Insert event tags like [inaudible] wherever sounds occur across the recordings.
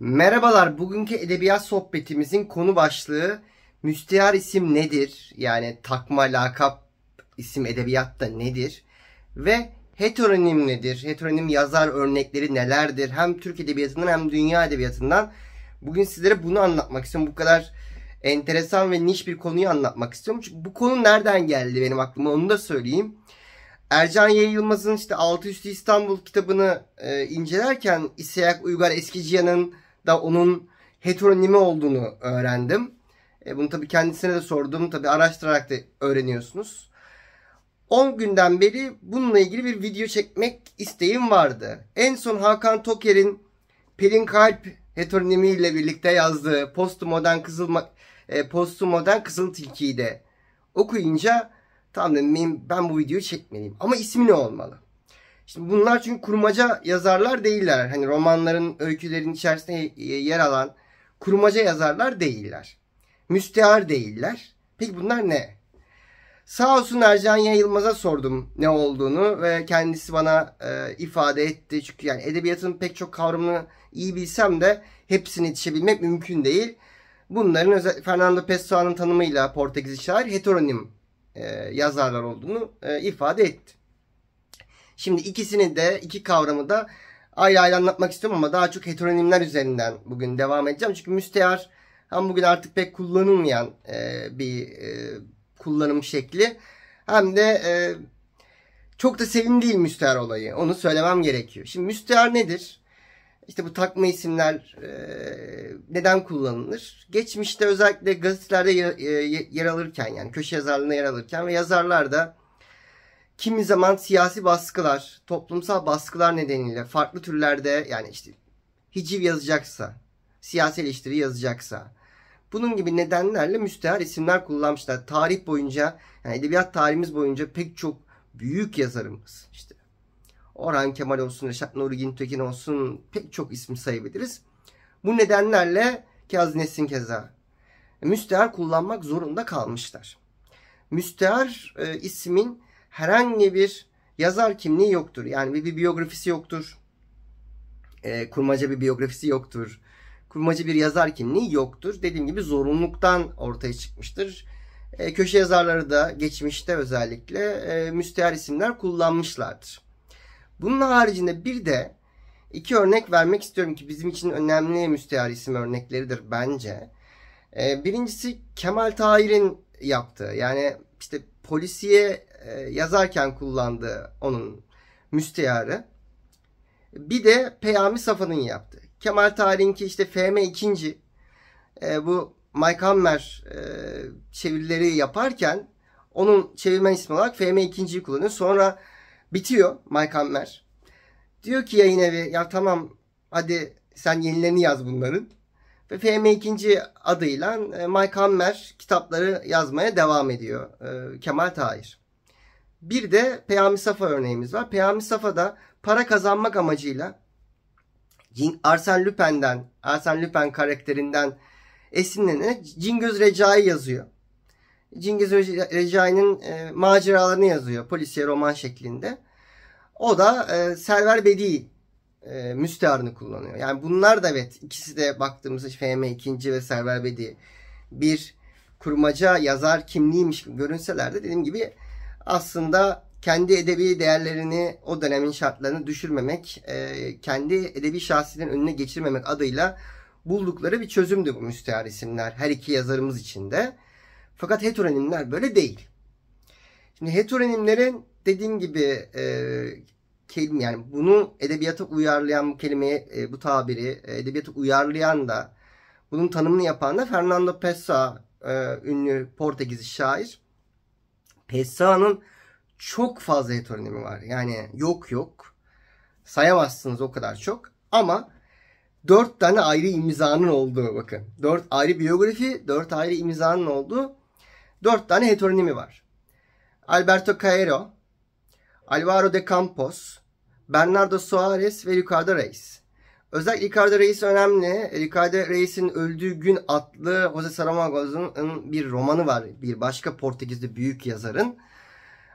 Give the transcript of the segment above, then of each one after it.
Merhabalar, bugünkü edebiyat sohbetimizin konu başlığı müstihar isim nedir? Yani takma lakap isim edebiyatta nedir? Ve heteronim nedir? Heteronim yazar örnekleri nelerdir? Hem Türk edebiyatından hem dünya edebiyatından bugün sizlere bunu anlatmak istiyorum. Bu kadar enteresan ve niş bir konuyu anlatmak istiyorum. Çünkü bu konu nereden geldi benim aklıma onu da söyleyeyim. Ercan Yayı işte Altı Üstü İstanbul kitabını e, incelerken İsayak Uygar Eskiciyan'ın da onun heteronimi olduğunu öğrendim. E, bunu tabii kendisine de sordum. Tabii araştırarak da öğreniyorsunuz. 10 günden beri bununla ilgili bir video çekmek isteğim vardı. En son Hakan Toker'in Pelin Kalp heteronimi birlikte yazdığı postmodern kızıl e, postmodern kızıl tilkiyi de okuyunca tamam dedim ben bu videoyu çekmeliyim ama ismi ne olmalı? Şimdi bunlar çünkü kurmaca yazarlar değiller. Hani romanların, öykülerin içerisinde e, yer alan kurmaca yazarlar değiller. Müstehar değiller. Peki bunlar ne? Sağ olsun Ercan Yayılmaz'a sordum ne olduğunu ve kendisi bana e, ifade etti. Çünkü yani edebiyatın pek çok kavramını iyi bilsem de hepsini yetişebilmek mümkün değil. Bunların özel, Fernando Pessoa'nın tanımıyla Portekizli şair heteronim e, yazarlar olduğunu e, ifade etti. Şimdi ikisini de iki kavramı da ayrı ayrı anlatmak istiyorum ama daha çok heteronimler üzerinden bugün devam edeceğim. Çünkü müstear hem bugün artık pek kullanılmayan e, bir e, kullanım şekli hem de e, çok da sevim değil müstear olayı. Onu söylemem gerekiyor. Şimdi müstear nedir? İşte bu takma isimler e, neden kullanılır? Geçmişte özellikle gazetelerde yer, e, yer alırken yani köşe yazarlığına yer alırken ve yazarlar da kimi zaman siyasi baskılar, toplumsal baskılar nedeniyle farklı türlerde yani işte hiciv yazacaksa, siyasi eleştiri yazacaksa bunun gibi nedenlerle müstehar isimler kullanmışlar. Tarih boyunca yani edebiyat tarihimiz boyunca pek çok büyük yazarımız işte Orhan Kemal olsun, Reşat Nuri Güntekin olsun pek çok isim sayabiliriz. Bu nedenlerle Kaz Nesin keza müstehar kullanmak zorunda kalmışlar. Müstehar e, ismin herhangi bir yazar kimliği yoktur. Yani bir, bir biyografisi yoktur. E, kurmaca bir biyografisi yoktur. Kurmaca bir yazar kimliği yoktur. Dediğim gibi zorunluluktan ortaya çıkmıştır. E, köşe yazarları da geçmişte özellikle e, müstehar isimler kullanmışlardır. Bunun haricinde bir de iki örnek vermek istiyorum ki bizim için önemli müstehar isim örnekleridir bence. E, birincisi Kemal Tahir'in yaptığı yani işte polisiye e, yazarken kullandığı onun müstearı. Bir de Peyami Safa'nın yaptı. Kemal Tarih'inki işte FM ikinci e, bu Mike Hammer e, çevirileri yaparken onun çevirmen ismi olarak FM ikinciyi kullanıyor. Sonra bitiyor Mike Hammer. Diyor ki yayın evi ya tamam hadi sen yenilerini yaz bunların. Ve FM ikinci adıyla e, Mike Hammer kitapları yazmaya devam ediyor e, Kemal Tahir. Bir de Peyami Safa örneğimiz var. Peyami Safa da para kazanmak amacıyla Arsene Lupin'den, Arsene Lupin karakterinden esinlenerek Cingöz Recai yazıyor. Cingöz Recai'nin e, maceralarını yazıyor polisiye roman şeklinde. O da e, Server Bedi e, müstearını kullanıyor. Yani bunlar da evet ikisi de baktığımızda FM ikinci ve Server Bedi bir kurmaca yazar kimliğiymiş görünseler de dediğim gibi aslında kendi edebi değerlerini o dönemin şartlarını düşürmemek, e, kendi edebi şahsinin önüne geçirmemek adıyla buldukları bir çözümdü bu müstehar isimler her iki yazarımız için de. Fakat heteronimler böyle değil. Şimdi heteronimlerin dediğim gibi e, kelime yani bunu edebiyata uyarlayan bu kelimeyi e, bu tabiri e, edebiyata uyarlayan da bunun tanımını yapan da Fernando Pessoa e, ünlü Portekizli şair. PSA'nın çok fazla heteronimi var. Yani yok yok. Sayamazsınız o kadar çok. Ama dört tane ayrı imzanın olduğu bakın. Dört ayrı biyografi, dört ayrı imzanın olduğu dört tane heteronimi var. Alberto Caero, Alvaro de Campos, Bernardo Soares ve Ricardo Reis. Özellikle Ricardo Reis önemli. Ricardo Reis'in Öldüğü Gün adlı Jose Saramago'nun bir romanı var. Bir başka Portekizli büyük yazarın.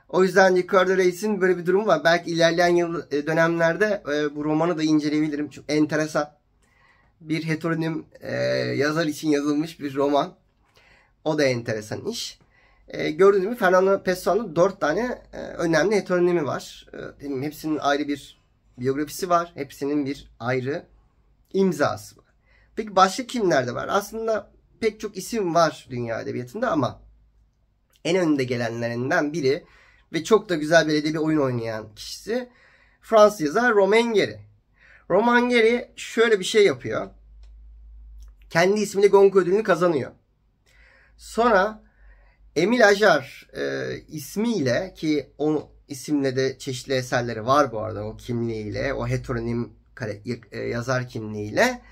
O yüzden Ricardo Reis'in böyle bir durumu var. Belki ilerleyen yıl e, dönemlerde e, bu romanı da inceleyebilirim. Çünkü enteresan. Bir heteronim e, yazar için yazılmış bir roman. O da enteresan iş. gördüğünüz gibi Fernando Pessoa'nın dört tane önemli heteronimi var. E, hepsinin ayrı bir biyografisi var. Hepsinin bir ayrı imzası var. Peki başka kimlerde var? Aslında pek çok isim var dünya edebiyatında ama en önde gelenlerinden biri ve çok da güzel bir edebi oyun oynayan kişisi Fransız yazar Romain Gary. Romain Gary şöyle bir şey yapıyor. Kendi ismini Goncourt ödülünü kazanıyor. Sonra Emil Ajar e, ismiyle ki o, isimle de çeşitli eserleri var bu arada o kimliğiyle, o heteronim e, yazar kimliğiyle.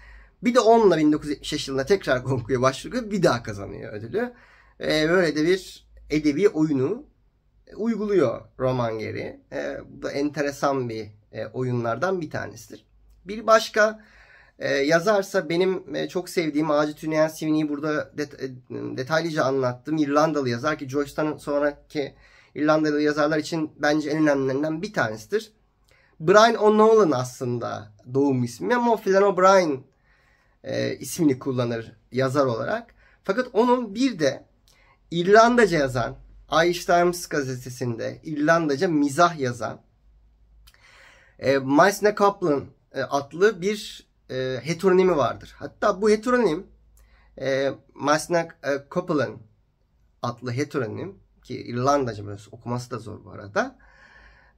Bir de onunla 1975 yılında tekrar [laughs] konkuya başvuruyor. Bir daha kazanıyor ödülü. E, böyle de bir edebi oyunu e, uyguluyor roman geri. E, bu da enteresan bir e, oyunlardan bir tanesidir. Bir başka e, yazarsa benim e, çok sevdiğim Ağacı Tüneyen Sivini'yi burada det, e, detaylıca anlattım. İrlandalı yazar ki Joyce'tan sonraki İrlandalı yazarlar için bence en önemlilerinden bir tanesidir. Brian O'Nolan aslında doğum ismi ama Flann O'Brien e, ismini kullanır yazar olarak. Fakat onun bir de İrlandaca yazan, Irish Times gazetesinde İrlandaca mizah yazan e, Meisne Kaplan e, adlı bir e, heteronimi vardır. Hatta bu heteronim e, Meisne Kaplan adlı heteronim ki İrlandaca böyle okuması da zor bu arada.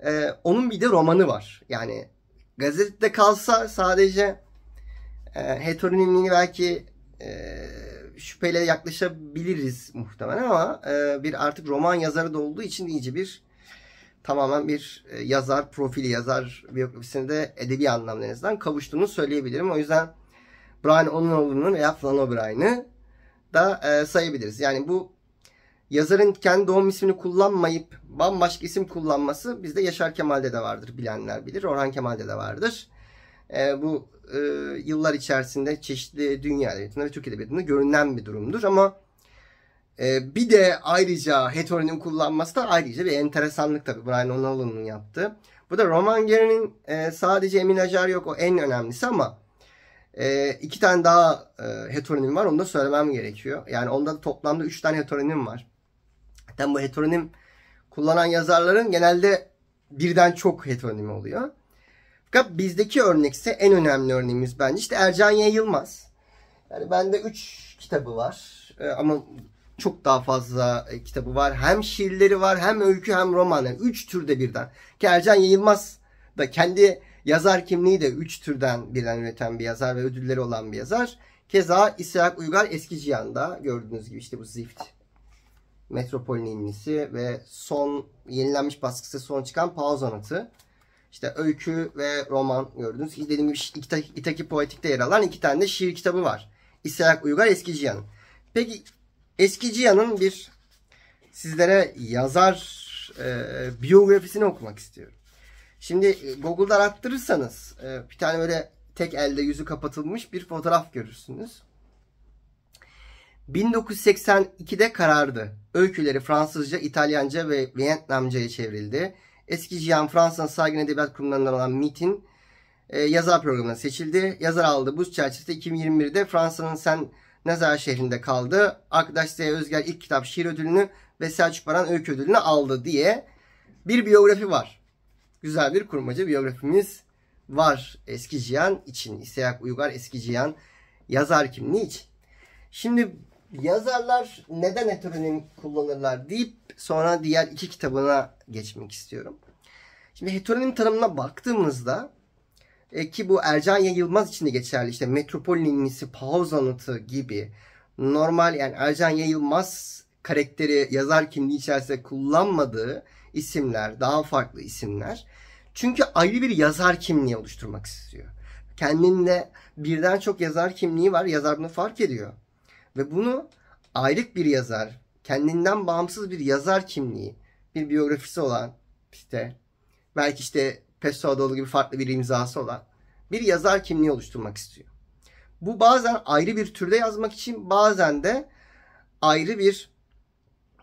Ee, onun bir de romanı var. Yani gazetede kalsa sadece e, heteronimliğini belki e, şüpheyle yaklaşabiliriz muhtemelen ama e, bir artık roman yazarı da olduğu için iyice bir tamamen bir e, yazar profili, yazar biyografisini de edebi anlamda en kavuştuğunu söyleyebilirim. O yüzden Brian Onun Oğlunu veya Flann O'Brien'i da e, sayabiliriz. Yani bu yazarın kendi doğum ismini kullanmayıp bambaşka isim kullanması bizde Yaşar Kemal'de de vardır bilenler bilir. Orhan Kemal'de de vardır. E, bu e, yıllar içerisinde çeşitli dünya edebiyatında ve Türk edebiyatında görünen bir durumdur ama e, bir de ayrıca heteronim kullanması da ayrıca bir enteresanlık tabii Brian O'Nolan'ın yaptığı. Bu da Roman gerinin e, sadece Emin Acar yok o en önemlisi ama e, iki tane daha e, heteronim var onu da söylemem gerekiyor. Yani onda toplamda üç tane heteronim var. Zaten bu heteronim kullanan yazarların genelde birden çok heteronim oluyor. Fakat bizdeki örnek ise en önemli örneğimiz bence işte Ercan Yayılmaz. Yani bende 3 kitabı var ee, ama çok daha fazla e, kitabı var. Hem şiirleri var hem öykü hem roman. Yani üç türde birden. Ki Ercan Yayılmaz da kendi yazar kimliği de üç türden birden üreten bir yazar ve ödülleri olan bir yazar. Keza İshak Uygar Eski Cihan'da gördüğünüz gibi işte bu zift Metropol'ün imlisi ve son yenilenmiş baskısı son çıkan Pauzanat'ı. İşte öykü ve roman gördünüz. Dediğim gibi İtaki, İtaki Poetik'te yer alan iki tane de şiir kitabı var. İsayak Uygar Eski Cihan'ın. Peki Eski Cihan'ın bir sizlere yazar e, biyografisini okumak istiyorum. Şimdi e, Google'da arattırırsanız e, bir tane böyle tek elde yüzü kapatılmış bir fotoğraf görürsünüz. 1982'de karardı. Öyküleri Fransızca, İtalyanca ve Vietnamca'ya çevrildi. Eski Cihan Fransa'nın saygın edebiyat kurumlarından olan MIT'in e, yazar programına seçildi. Yazar aldı. Bu çerçevede 2021'de Fransa'nın Sen Nazar şehrinde kaldı. Arkadaş Zeya Özger ilk kitap şiir ödülünü ve Selçuk Baran öykü ödülünü aldı diye bir biyografi var. Güzel bir kurmaca biyografimiz var eski Cihan için. İseyak Uygar eski Cihan yazar kimliği için. Şimdi yazarlar neden heteronim kullanırlar deyip sonra diğer iki kitabına geçmek istiyorum. Şimdi heteronim tanımına baktığımızda e, ki bu Ercan Yılmaz için de geçerli işte Metropol Ninnisi, Pauz Anıtı gibi normal yani Ercan Yılmaz karakteri yazar kimliği içerisinde kullanmadığı isimler, daha farklı isimler. Çünkü ayrı bir yazar kimliği oluşturmak istiyor. Kendinde birden çok yazar kimliği var. Yazar bunu fark ediyor. Ve bunu aylık bir yazar, kendinden bağımsız bir yazar kimliği, bir biyografisi olan işte belki işte Pessoa gibi farklı bir imzası olan bir yazar kimliği oluşturmak istiyor. Bu bazen ayrı bir türde yazmak için bazen de ayrı bir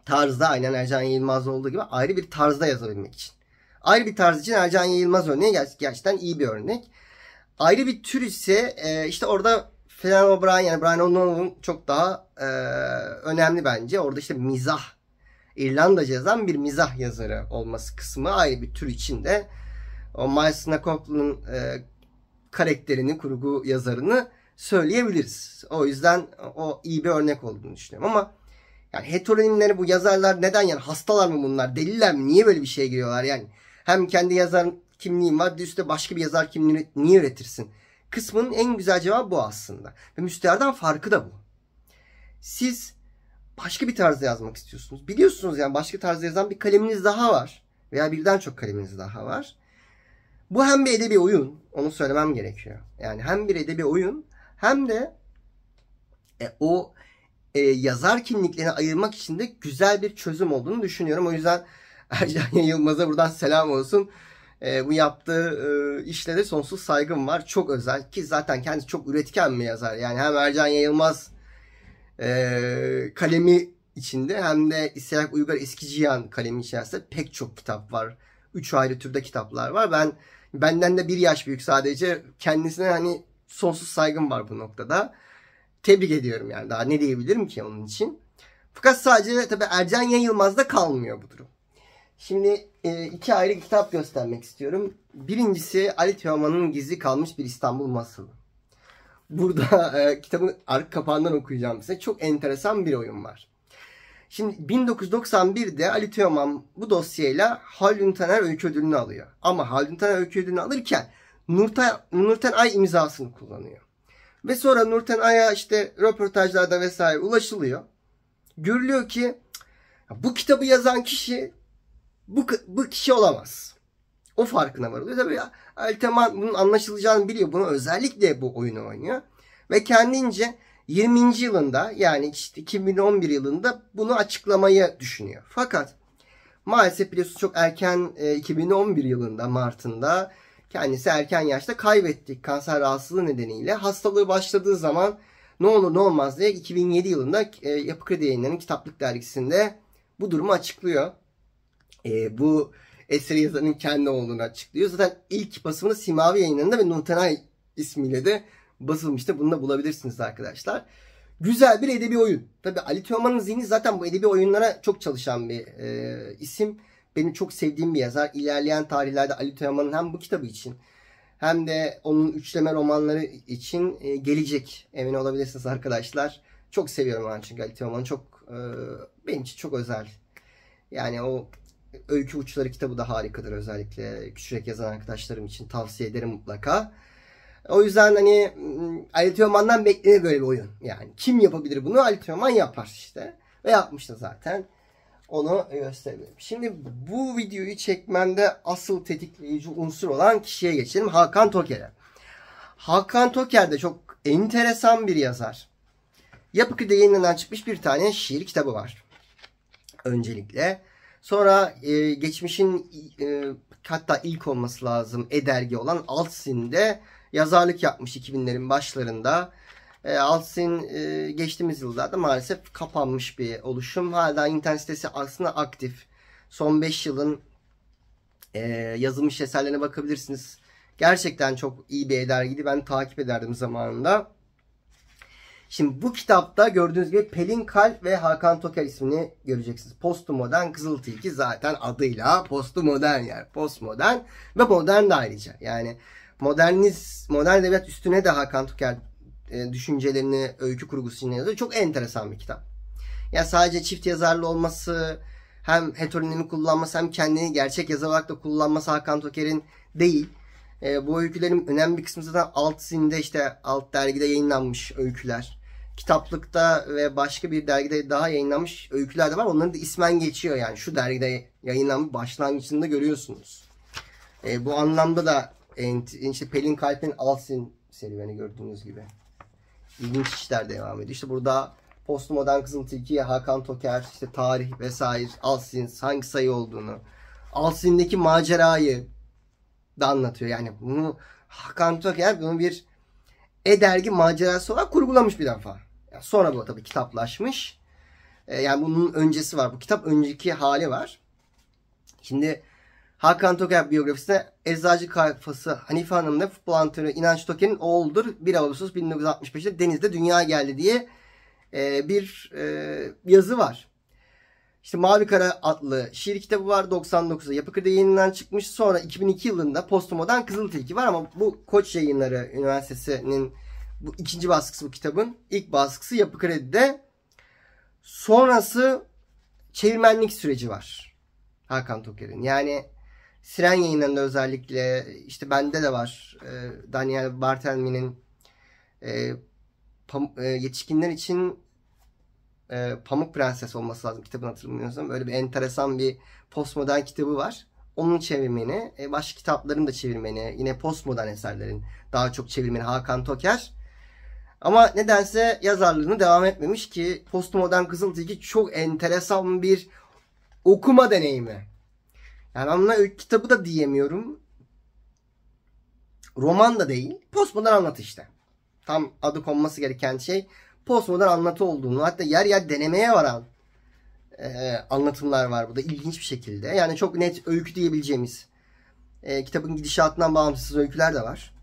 tarzda aynen Ercan Yılmaz olduğu gibi ayrı bir tarzda yazabilmek için. Ayrı bir tarz için Ercan Yılmaz örneği gerçekten iyi bir örnek. Ayrı bir tür ise e, işte orada Flannery O'Brien yani Brian O'Donnell'ın çok daha e, önemli bence. Orada işte mizah, İrlandaca yazan bir mizah yazarı olması kısmı ayrı bir tür içinde. O Miles Nakoplu'nun e, karakterini, kurgu yazarını söyleyebiliriz. O yüzden o iyi bir örnek olduğunu düşünüyorum ama yani heteronimleri bu yazarlar neden yani hastalar mı bunlar? Deliler mi? Niye böyle bir şeye giriyorlar yani? Hem kendi yazar kimliğin var, üstte başka bir yazar kimliğini niye üretirsin? kısmının en güzel cevabı bu aslında. Ve müsteherden farkı da bu. Siz başka bir tarzda yazmak istiyorsunuz. Biliyorsunuz yani başka tarzda yazan bir kaleminiz daha var. Veya birden çok kaleminiz daha var. Bu hem bir edebi oyun. Onu söylemem gerekiyor. Yani hem bir edebi oyun hem de e, o e, yazar kimliklerini ayırmak için de güzel bir çözüm olduğunu düşünüyorum. O yüzden Ercan Yılmaz'a buradan selam olsun. E, bu yaptığı e, işlere sonsuz saygım var. Çok özel ki zaten kendisi çok üretken bir yazar. Yani hem Ercan Yayılmaz e, kalemi içinde hem de İsyak Uygar Eskiciyan kalemi içerisinde pek çok kitap var. Üç ayrı türde kitaplar var. Ben benden de bir yaş büyük sadece kendisine hani sonsuz saygım var bu noktada. Tebrik ediyorum yani daha ne diyebilirim ki onun için. Fakat sadece tabi Ercan Yayılmaz'da kalmıyor bu durum. Şimdi e, iki ayrı kitap göstermek istiyorum. Birincisi Ali Teoman'ın Gizli Kalmış Bir İstanbul Masalı. Burada e, kitabın arka kapağından okuyacağım size. Çok enteresan bir oyun var. Şimdi 1991'de Ali Teoman bu dosyayla Haldun Taner öykü ödülünü alıyor. Ama Haldun Taner öykü ödülünü alırken Nurten, Nurten Ay imzasını kullanıyor. Ve sonra Nurten Ay'a işte röportajlarda vesaire ulaşılıyor. Görülüyor ki bu kitabı yazan kişi bu, bu kişi olamaz. O farkına varılıyor. Tabii ya, Alteman bunun anlaşılacağını biliyor. Bunu özellikle bu oyunu oynuyor. Ve kendince 20. yılında yani işte 2011 yılında bunu açıklamayı düşünüyor. Fakat maalesef biliyorsunuz çok erken 2011 e, yılında Mart'ında kendisi erken yaşta kaybettik kanser rahatsızlığı nedeniyle. Hastalığı başladığı zaman ne olur ne olmaz diye 2007 yılında e, Yapı Kredi Yayınları'nın kitaplık dergisinde bu durumu açıklıyor. E, bu eseri yazarın kendi olduğunu açıklıyor. Zaten ilk basımını Simavi yayınlarında ve Nurtenay ismiyle de basılmıştı. Bunu da bulabilirsiniz arkadaşlar. Güzel bir edebi oyun. Tabi Ali Teoman'ın zihni zaten bu edebi oyunlara çok çalışan bir e, isim. Benim çok sevdiğim bir yazar. İlerleyen tarihlerde Ali Teoman'ın hem bu kitabı için hem de onun üçleme romanları için e, gelecek. Emin olabilirsiniz arkadaşlar. Çok seviyorum ben çünkü Ali Teoman'ı. Çok, e, benim için çok özel. Yani o Öykü Uçları kitabı da harikadır özellikle küçücük yazan arkadaşlarım için tavsiye ederim mutlaka. O yüzden hani hmm, Ali Teoman'dan beklenir böyle bir oyun. Yani kim yapabilir bunu? Ali Teoman yapar işte. Ve yapmış da zaten. Onu gösterebilirim. Şimdi bu videoyu çekmemde asıl tetikleyici unsur olan kişiye geçelim. Hakan Toker'e. Hakan Toker de çok enteresan bir yazar. Yapı Köy'de yeniden çıkmış bir tane şiir kitabı var. Öncelikle Sonra e, geçmişin e, hatta ilk olması lazım e-dergi olan Altsin'de yazarlık yapmış 2000'lerin başlarında. E, Altsin e, geçtiğimiz yıllarda maalesef kapanmış bir oluşum. Hala internet sitesi aslında aktif. Son 5 yılın e, yazılmış eserlerine bakabilirsiniz. Gerçekten çok iyi bir dergiydi. Ben takip ederdim zamanında. Şimdi bu kitapta gördüğünüz gibi Pelin Kalp ve Hakan Toker ismini göreceksiniz. Postmodern Kızıl Tilki zaten adıyla postmodern yer. Yani postmodern ve modern de ayrıca. Yani moderniz, modern edebiyat üstüne de Hakan Toker e, düşüncelerini öykü kurgusu için yazıyor. Çok enteresan bir kitap. Yani sadece çift yazarlı olması, hem heteronimi kullanması hem kendini gerçek yazar olarak da kullanması Hakan Toker'in değil. E, bu öykülerin önemli bir kısmı zaten alt zinde işte alt dergide yayınlanmış öyküler kitaplıkta ve başka bir dergide daha yayınlanmış öyküler de var. Onların da ismen geçiyor yani. Şu dergide yayınlanmış başlangıcında görüyorsunuz. E, bu anlamda da işte Pelin Kalp'in Alsin serüveni gördüğünüz gibi. İlginç işler devam ediyor. İşte burada postmodern kızın tilkiye Hakan Toker, işte tarih vesaire, Alsin hangi sayı olduğunu, Alsin'deki macerayı da anlatıyor. Yani bunu Hakan Toker bunu bir e-dergi macerası olarak kurgulamış bir defa. Sonra bu tabii kitaplaşmış. Ee, yani bunun öncesi var. Bu kitap önceki hali var. Şimdi Hakan Toker biyografisinde Eczacı Kayfası Hanife Hanım ile futbol antrenörü İnanç Toker'in oğuldur. 1 Ağustos 1965'te Deniz'de dünya geldi diye e, bir e, yazı var. İşte Mavi Kara adlı şiir kitabı var. 99'da Yapı Kredi yayınından çıkmış. Sonra 2002 yılında postmodern Kızıl Tilki var ama bu Koç Yayınları Üniversitesi'nin bu ikinci baskısı bu kitabın. İlk baskısı Yapı Kredi'de. Sonrası çevirmenlik süreci var. Hakan Toker'in. Yani Siren yayınlarında özellikle işte bende de var. E, Daniel Bartelmi'nin e, e, yetişkinler için e, Pamuk Prenses olması lazım kitabını hatırlamıyorsam. Öyle bir enteresan bir postmodern kitabı var. Onun çevirmeni, e, başka kitapların da çevirmeni, yine postmodern eserlerin daha çok çevirmeni Hakan Toker. Ama nedense yazarlığını devam etmemiş ki postmodern kızıl tilki çok enteresan bir okuma deneyimi. Yani ben buna kitabı da diyemiyorum. Roman da değil. Postmodern anlatı işte. Tam adı konması gereken şey postmodern anlatı olduğunu hatta yer yer denemeye varan e, anlatımlar var burada ilginç bir şekilde. Yani çok net öykü diyebileceğimiz e, kitabın gidişatından bağımsız öyküler de var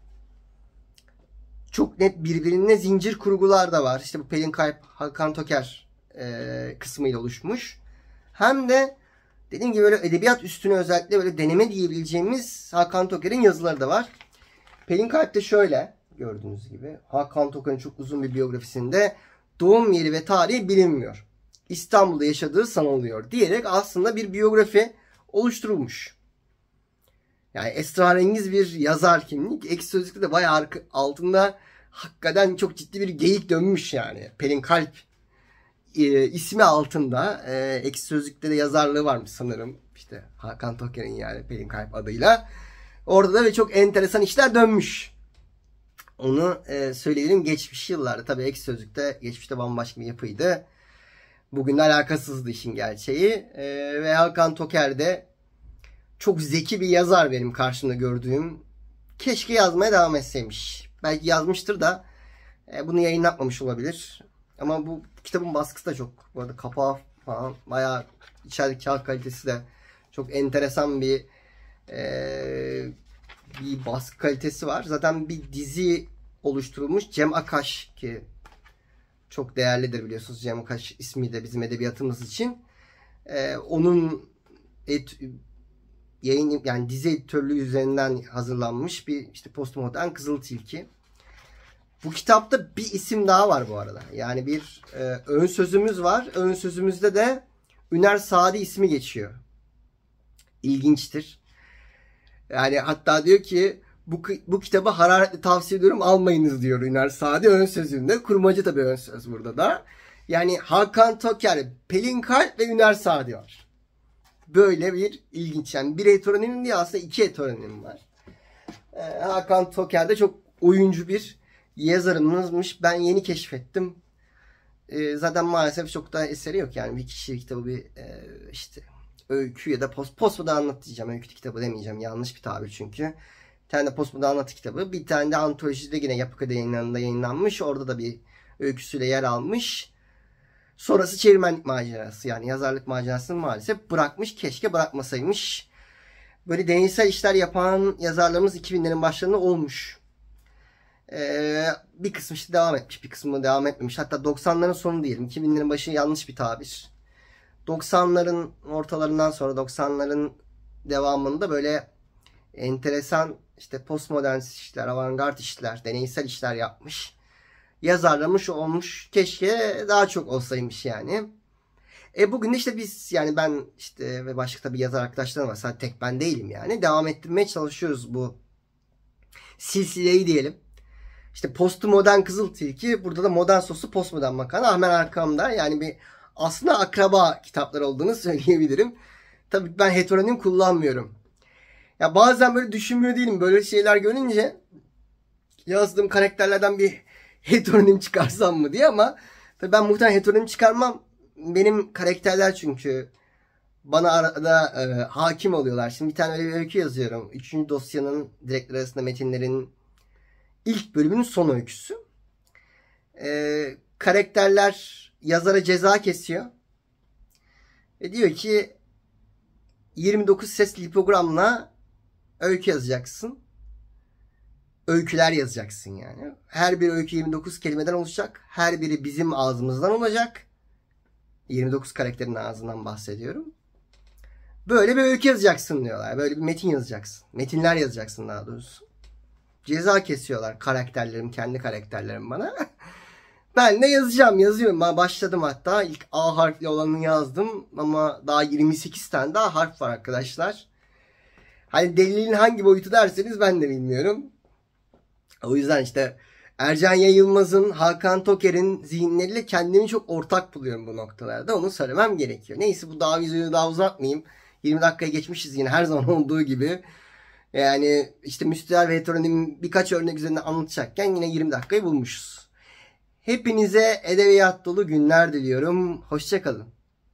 çok net birbirine zincir kurgular da var. İşte bu Pelin Kayıp, Hakan Toker e, kısmıyla oluşmuş. Hem de dediğim gibi böyle edebiyat üstüne özellikle böyle deneme diyebileceğimiz Hakan Toker'in yazıları da var. Pelin Kayıp de şöyle gördüğünüz gibi. Hakan Toker'in çok uzun bir biyografisinde doğum yeri ve tarihi bilinmiyor. İstanbul'da yaşadığı sanılıyor diyerek aslında bir biyografi oluşturulmuş. Yani esrarengiz bir yazar kimlik. Ek sözlükte de bayağı altında hakikaten çok ciddi bir geyik dönmüş yani. Pelin Kalp e, ismi altında e, ekşi sözlükte de yazarlığı varmış sanırım. İşte Hakan Toker'in yani Pelin Kalp adıyla. Orada da ve çok enteresan işler dönmüş. Onu e, söyleyelim geçmiş yıllarda. Tabii ekşi sözlükte geçmişte bambaşka bir yapıydı. Bugünle alakasızdı işin gerçeği. E, ve Hakan Toker de çok zeki bir yazar benim karşımda gördüğüm. Keşke yazmaya devam etseymiş. Belki yazmıştır da e, bunu yayınlatmamış olabilir. Ama bu kitabın baskısı da çok. Bu arada kapağı falan bayağı içerik kağıt kalitesi de çok enteresan bir e, bir baskı kalitesi var. Zaten bir dizi oluşturulmuş. Cem Akaş ki çok değerlidir biliyorsunuz. Cem Akaş ismi de bizim edebiyatımız için. E, onun et, yayın yani dizi editörlüğü üzerinden hazırlanmış bir işte postmodern Kızıl Tilki. Bu kitapta bir isim daha var bu arada. Yani bir e, ön sözümüz var. Ön sözümüzde de Üner Sadi ismi geçiyor. İlginçtir. Yani hatta diyor ki bu, bu kitabı hararetli tavsiye ediyorum almayınız diyor Üner Sadi ön sözünde. Kurmacı tabii ön söz burada da. Yani Hakan Toker, Pelin Kalp ve Üner Sadi var. Böyle bir ilginç. Yani bir heteronim diye aslında iki heteronim var. E, Hakan Toker de çok oyuncu bir yazarımızmış. Ben yeni keşfettim. E, zaten maalesef çok daha eseri yok yani. Bir kişi kitabı bir e, işte öykü ya da post, postmoda anlat diyeceğim. Öykü kitabı demeyeceğim. Yanlış bir tabir çünkü. Bir tane de postmoda anlatı kitabı. Bir tane de antolojide yine Yapıka'da yayınlanında yayınlanmış. Orada da bir öyküsüyle yer almış. Sonrası çevirmenlik macerası yani yazarlık macerasını maalesef bırakmış. Keşke bırakmasaymış. Böyle deneysel işler yapan yazarlarımız 2000'lerin başlarında olmuş. Ee, bir kısmı işte devam etmiş, bir kısmı devam etmemiş. Hatta 90'ların sonu diyelim. 2000'lerin başı yanlış bir tabir. 90'ların ortalarından sonra 90'ların devamında böyle enteresan işte postmodern işler, avantgard işler, deneysel işler yapmış. Yazarlamış olmuş. Keşke daha çok olsaymış yani. E bugün işte biz yani ben işte ve başka tabii yazar arkadaşlarım var. Sadece tek ben değilim yani. Devam ettirmeye çalışıyoruz bu silsileyi diyelim. İşte postmodern kızıl tilki. Burada da modern sosu postmodern makarna. Ahmet arkamda. Yani bir aslında akraba kitaplar olduğunu [laughs] söyleyebilirim. Tabii ben heteronim kullanmıyorum. Ya bazen böyle düşünmüyor değilim. Böyle şeyler görünce yazdığım karakterlerden bir [laughs] heteronim çıkarsam mı diye ama tabii ben muhtemelen heteronim çıkarmam. Benim karakterler çünkü bana arada e, hakim oluyorlar. Şimdi bir tane öyle bir öykü yazıyorum. Üçüncü dosyanın direktler arasında metinlerin ilk bölümünün son öyküsü. Ee, karakterler yazara ceza kesiyor. Ve diyor ki 29 ses lipogramla öykü yazacaksın. Öyküler yazacaksın yani. Her bir öykü 29 kelimeden oluşacak. Her biri bizim ağzımızdan olacak. 29 karakterin ağzından bahsediyorum. Böyle bir öykü yazacaksın diyorlar. Böyle bir metin yazacaksın. Metinler yazacaksın daha doğrusu ceza kesiyorlar karakterlerim, kendi karakterlerim bana. [laughs] ben ne yazacağım, yazıyorum. Ben başladım hatta ilk A harfli olanı yazdım ama daha 28 tane daha harf var arkadaşlar. Hani delilin hangi boyutu derseniz ben de bilmiyorum. O yüzden işte Ercan Yayılmaz'ın, Hakan Toker'in zihinleriyle kendimi çok ortak buluyorum bu noktalarda. Onu söylemem gerekiyor. Neyse bu daha videoyu daha uzatmayayım. 20 dakikaya geçmişiz yine her zaman [laughs] olduğu gibi. Yani işte müstehar ve heteronim birkaç örnek üzerinde anlatacakken yine 20 dakikayı bulmuşuz. Hepinize edebiyat dolu günler diliyorum. Hoşçakalın.